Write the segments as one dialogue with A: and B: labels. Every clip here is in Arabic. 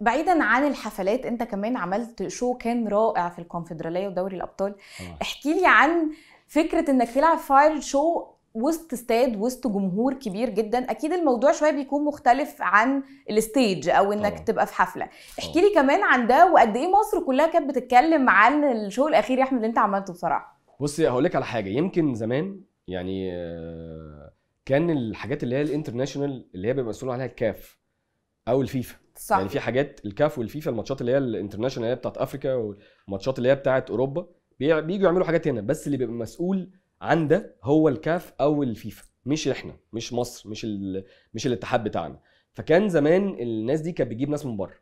A: بعيدا عن الحفلات انت كمان عملت شو كان رائع في الكونفدراليه ودوري الابطال احكي لي عن فكره انك تلعب فاير شو وسط استاد وسط جمهور كبير جدا اكيد الموضوع شويه بيكون مختلف عن الستيج او انك طبعا. تبقى في حفله احكي لي كمان عن ده وقد ايه مصر كلها كانت بتتكلم عن الشو الاخير يا احمد اللي انت عملته بصراحه
B: بصي هقول لك على حاجه يمكن زمان يعني آه، كان الحاجات اللي هي الانترناشونال اللي هي بيبقى مسؤول عليها الكاف او الفيفا صح يعني في حاجات الكاف والفيفا الماتشات اللي هي الانترناشونال اللي هي بتاعت افريكا والماتشات اللي هي بتاعت اوروبا بييجوا يعملوا حاجات هنا بس اللي بيبقى مسؤول عن ده هو الكاف او الفيفا مش احنا مش مصر مش ال... مش الاتحاد بتاعنا فكان زمان الناس دي كانت بتجيب ناس من بره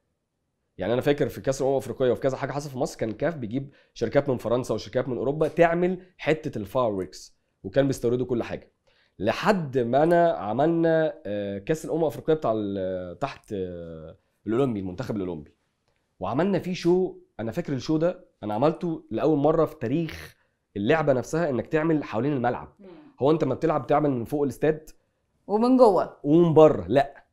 B: يعني انا فاكر في كاس الامم الافريقيه وفي كذا حاجه حصل في مصر كان كاف بيجيب شركات من فرنسا وشركات من اوروبا تعمل حته الفاير وكان بيستوردوا كل حاجه لحد ما انا عملنا آه، كاس الامم الافريقيه بتاع آه، تحت آه، الاولمبي المنتخب الاولمبي وعملنا فيه شو انا فاكر الشو ده انا عملته لاول مره في تاريخ اللعبه نفسها انك تعمل حوالين الملعب هو انت ما بتلعب تعمل من فوق الاستاد ومن جوه ومن بره لا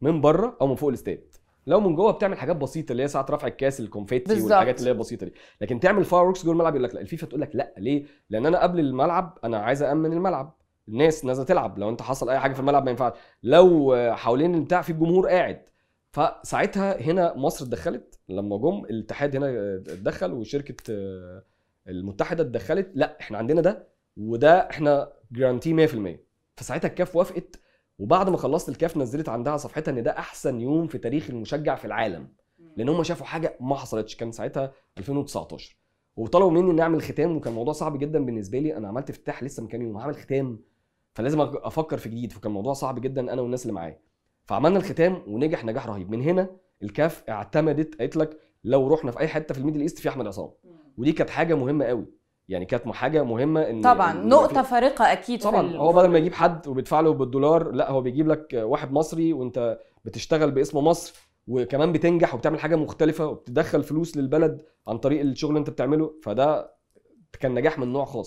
B: من بره او من فوق الاستاد لو من جوه بتعمل حاجات بسيطه اللي هي ساعه رفع الكاس الكونفيتي والحاجات اللي هي بسيطه دي لكن تعمل فاير وركس جوه الملعب يقول لك لا الفيفا تقول لك لا ليه لان انا قبل الملعب انا عايز امن الملعب الناس نازله تلعب لو انت حصل اي حاجه في الملعب ما ينفعش لو حوالين البتاع في الجمهور قاعد فساعتها هنا مصر اتدخلت لما جم الاتحاد هنا اتدخل وشركه آه، المتحده اتدخلت لا احنا عندنا ده وده احنا جرانتي 100% فساعتها الكاف وافقت وبعد ما خلصت الكاف نزلت عندها صفحتها ان ده احسن يوم في تاريخ المشجع في العالم لان هم شافوا حاجه ما حصلتش كان ساعتها 2019 وطلبوا مني ان اعمل ختام وكان الموضوع صعب جدا بالنسبه لي انا عملت افتتاح لسه من كام يوم هعمل ختام فلازم افكر في جديد فكان الموضوع صعب جدا انا والناس اللي معايا فعملنا الختام ونجح نجاح رهيب من هنا الكاف اعتمدت قالت لك لو رحنا في اي حته في الميدل ايست في احمد عصام ودي كانت حاجه مهمه قوي يعني كانت حاجه مهمه ان طبعا إن نقطه إن
A: فارقه اكيد طبعا في هو
B: بدل ما يجيب حد وبيدفع له بالدولار لا هو بيجيب لك واحد مصري وانت بتشتغل باسم مصر وكمان بتنجح وبتعمل حاجه مختلفه وبتدخل فلوس للبلد عن طريق الشغل اللي انت بتعمله فده كان نجاح من نوع خاص